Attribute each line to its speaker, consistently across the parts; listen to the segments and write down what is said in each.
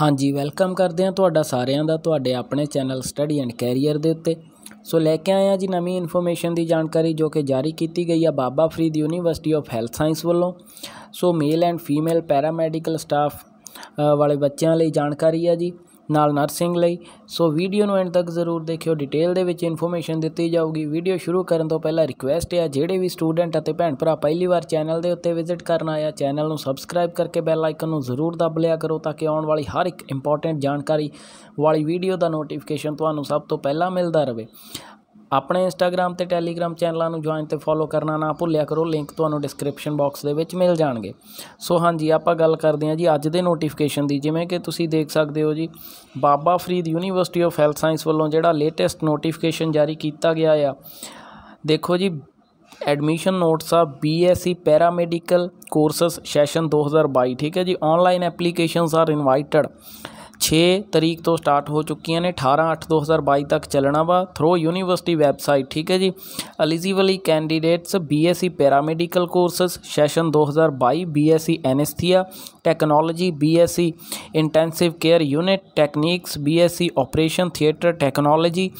Speaker 1: ਹਾਂਜੀ ਵੈਲਕਮ ਕਰਦੇ ਹਾਂ ਤੁਹਾਡਾ ਸਾਰਿਆਂ ਦਾ ਤੁਹਾਡੇ ਆਪਣੇ ਚੈਨਲ ਸਟੱਡੀ ਐਂਡ ਕੈਰੀਅਰ ਦੇ ਉੱਤੇ ਸੋ ਲੈ ਕੇ ਆਏ ਆ ਜੀ ਨਵੀਂ ਇਨਫੋਰਮੇਸ਼ਨ ਦੀ ਜਾਣਕਾਰੀ ਜੋ ਕਿ ਜਾਰੀ ਕੀਤੀ ਗਈ ਆ Baba Farid university of health science ਵੱਲੋਂ so male and female paramedical staff ਵਾਲੇ ਬੱਚਿਆਂ ਲਈ ਜਾਣਕਾਰੀ ਆ ਜੀ ਨਾਲ ਨਰਸਿੰਗ ਲਈ ਸੋ ਵੀਡੀਓ ਨੂੰ ਐਂਡ ਤੱਕ ਜ਼ਰੂਰ ਦੇਖਿਓ ਡਿਟੇਲ ਦੇ ਵਿੱਚ ਇਨਫੋਰਮੇਸ਼ਨ ਦਿੱਤੀ ਜਾਊਗੀ ਵੀਡੀਓ ਸ਼ੁਰੂ ਕਰਨ ਤੋਂ ਪਹਿਲਾਂ ਰਿਕੁਐਸਟ ਹੈ ਜਿਹੜੇ ਵੀ ਸਟੂਡੈਂਟ ਅਤੇ ਭੈਣ ਭਰਾ ਪਹਿਲੀ ਵਾਰ ਚੈਨਲ ਦੇ ਉੱਤੇ ਵਿਜ਼ਿਟ ਕਰਨ ਆਇਆ ਚੈਨਲ ਨੂੰ ਸਬਸਕ੍ਰਾਈਬ ਕਰਕੇ ਬੈਲ ਆਈਕਨ ਨੂੰ ਜ਼ਰੂਰ ਦਬ ਲਿਆ ਕਰੋ ਤਾਂ ਕਿ ਆਉਣ ਵਾਲੀ ਹਰ ਇੱਕ ਇੰਪੋਰਟੈਂਟ ਜਾਣਕਾਰੀ ਵਾਲੀ ਵੀਡੀਓ ਦਾ ਨੋਟੀਫਿਕੇਸ਼ਨ ਤੁਹਾਨੂੰ ਸਭ ਤੋਂ ਪਹਿਲਾਂ ਮਿਲਦਾ ਰਹੇ ਆਪਣੇ ਇੰਸਟਾਗ੍ਰam ਤੇ ਟੈਲੀਗ੍ਰam ਚੈਨਲਾਂ ਨੂੰ ਜੁਆਇਨ ਤੇ ਫੋਲੋ ਕਰਨਾ ਨਾ ਭੁੱਲਿਆ ਕਰੋ ਲਿੰਕ ਤੁਹਾਨੂੰ ਡਿਸਕ੍ਰਿਪਸ਼ਨ ਬਾਕਸ ਦੇ ਵਿੱਚ ਮਿਲ ਜਾਣਗੇ ਸੋ ਹਾਂਜੀ ਆਪਾਂ ਗੱਲ ਕਰਦੇ ਹਾਂ ਜੀ ਅੱਜ ਦੇ ਨੋਟੀਫਿਕੇਸ਼ਨ ਦੀ ਜਿਵੇਂ ਕਿ ਤੁਸੀਂ ਦੇਖ ਸਕਦੇ ਹੋ ਜੀ Baba Farid university of health science ਵੱਲੋਂ ਜਿਹੜਾ ਲੇਟੈਸਟ ਨੋਟੀਫਿਕੇਸ਼ਨ ਜਾਰੀ ਕੀਤਾ ਗਿਆ ਆ ਦੇਖੋ ਜੀ ਐਡਮਿਸ਼ਨ ਨੋਟਸ ਆ ਬੀਐਸਸੀ ਪੈਰਾਮੈਡੀਕਲ ਕੋਰਸਸ ਸੈਸ਼ਨ 2022 ਠੀਕ ਹੈ ਜੀ ਆਨਲਾਈਨ ਐਪਲੀਕੇਸ਼ਨਸ ਆਰ ਇਨਵਾਈਟਡ छः तरीक तो स्टार्ट हो चुकी ने अठारह अठ दो हज़ार बई तक चलना वा थ्रो यूनिवर्सिटी वैबसाइट ठीक है जी B candidates C paramedical course session दो हज़ार बई बी बाईस BSc anaesthesia S C intensive care unit B S C operation theatre technology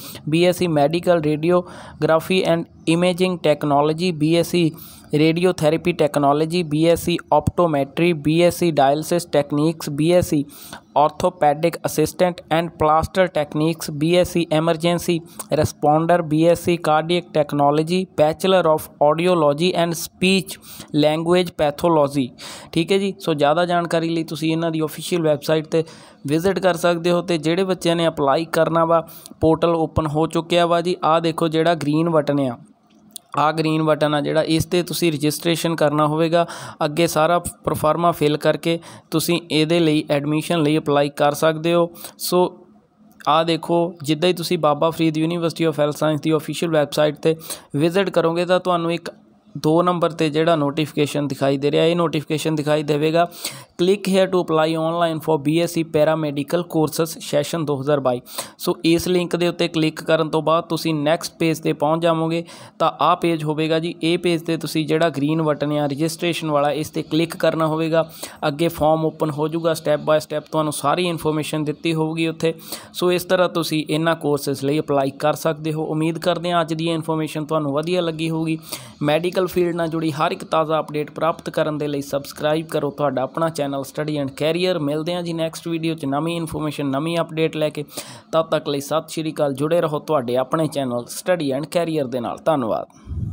Speaker 1: S C medical radiography and imaging technology C radiotherapy technology BSc optometry BSc dialysis techniques BSc orthopaedic assistant and plaster techniques BSc emergency responder BSc cardiac technology bachelor of audiology and speech language pathology ठीक है जी so ज़्यादा जानकारी लिए ਤੁਸੀਂ ਇਹਨਾਂ ਦੀ official website ਤੇ ਵਿਜ਼ਿਟ ਕਰ ਸਕਦੇ ਹੋ ਤੇ ਜਿਹੜੇ ਬੱਚਿਆਂ ਨੇ ਅਪਲਾਈ ਕਰਨਾ ਵਾ ਪੋਰਟਲ ਓਪਨ ਹੋ ਚੁੱਕਿਆ ਵਾ ਜੀ ਆਹ ਦੇਖੋ ਜਿਹੜਾ ਗ੍ਰੀਨ ਬਟਨ ਆ ਗ੍ਰੀਨ ਬਟਨ ਆ ਜਿਹੜਾ ਇਸ ਤੇ ਤੁਸੀਂ ਰਜਿਸਟ੍ਰੇਸ਼ਨ ਕਰਨਾ ਹੋਵੇਗਾ ਅੱਗੇ ਸਾਰਾ ਪਰਫਾਰਮਾ ਫਿਲ ਕਰਕੇ ਤੁਸੀਂ ਇਹਦੇ ਲਈ ਐਡਮਿਸ਼ਨ ਲਈ ਅਪਲਾਈ ਕਰ ਸਕਦੇ ਹੋ ਸੋ ਆ ਦੇਖੋ ਜਿੱਦਾਂ ਹੀ ਤੁਸੀਂ Baba Farid university of health science ਦੀ ਅਫੀਸ਼ੀਅਲ ਵੈਬਸਾਈਟ ਤੇ ਵਿਜ਼ਿਟ ਕਰੋਗੇ ਤਾਂ ਤੁਹਾਨੂੰ ਇੱਕ ਦੋ ਨੰਬਰ ਤੇ ਜਿਹੜਾ ਨੋਟੀਫਿਕੇਸ਼ਨ ਦਿਖਾਈ ਦੇ ਰਿਹਾ ਇਹ ਨੋਟੀਫਿਕੇਸ਼ਨ ਦਿਖਾਈ ਦੇਵੇਗਾ click here to apply online for BSc paramedical courses session 2022 so ਇਸ ਲਿੰਕ ਦੇ ਉੱਤੇ ਕਲਿੱਕ ਕਰਨ ਤੋਂ ਬਾਅਦ ਤੁਸੀਂ ਨੈਕਸਟ ਪੇਜ ਤੇ ਪਹੁੰਚ ਜਾਵੋਗੇ ਤਾਂ ਆਹ ਪੇਜ ਹੋਵੇਗਾ ਜੀ ਇਹ ਪੇਜ ਤੇ ਤੁਸੀਂ ਜਿਹੜਾ ਗ੍ਰੀਨ ਬਟਨ ਆ ਰਜਿਸਟ੍ਰੇਸ਼ਨ ਵਾਲਾ ਇਸ ਤੇ ਕਲਿੱਕ ਕਰਨਾ ਹੋਵੇਗਾ ਅੱਗੇ ਫਾਰਮ ਓਪਨ ਹੋ ਜਾਊਗਾ ਸਟੈਪ ਬਾਈ ਸਟੈਪ ਤੁਹਾਨੂੰ ਸਾਰੀ ਇਨਫੋਰਮੇਸ਼ਨ ਦਿੱਤੀ ਹੋਊਗੀ ਉੱਥੇ ਸੋ ਇਸ ਤਰ੍ਹਾਂ ਤੁਸੀਂ ਇਹਨਾਂ ਕੋਰਸਸ ਲਈ ਅਪਲਾਈ ਕਰ ਸਕਦੇ ਹੋ ਉਮੀਦ ਕਰਦੇ ਹਾਂ ਅੱਜ ਦੀ ਇਨਫੋਰਮੇਸ਼ਨ ਤੁਹਾਨੂੰ ਵਧੀਆ ਲੱਗੀ ਹੋਊਗੀ ਮੈਡੀਕਲ ਮੈਡੀਕਲ ਫੀਲਡ ਨਾਲ ਜੁੜੀ ਹਰ ਇੱਕ ਤਾਜ਼ਾ ਅਪਡੇਟ ਪ੍ਰਾਪਤ ਕਰਨ ਦੇ ਲਈ ਸਬਸਕ੍ਰਾਈਬ ਕਰੋ ਤੁਹਾਡਾ ਆਪਣਾ ਚੈਨਲ ਸਟੱਡੀ ਐਂਡ ਕੈਰੀਅਰ ਮਿਲਦੇ ਹਾਂ ਜੀ ਨੈਕਸਟ ਵੀਡੀਓ 'ਚ ਨਵੀਂ ਇਨਫੋਰਮੇਸ਼ਨ ਨਵੀਂ ਅਪਡੇਟ ਲੈ ਕੇ ਤਦ ਤੱਕ ਲਈ ਸਤਿ ਸ਼੍ਰੀ ਅਕਾਲ ਜੁੜੇ ਰਹੋ ਤੁਹਾਡੇ ਆਪਣੇ ਚੈਨਲ ਸਟੱਡੀ ਐਂਡ ਕੈਰੀਅਰ ਦੇ ਨਾਲ ਧੰਨਵਾਦ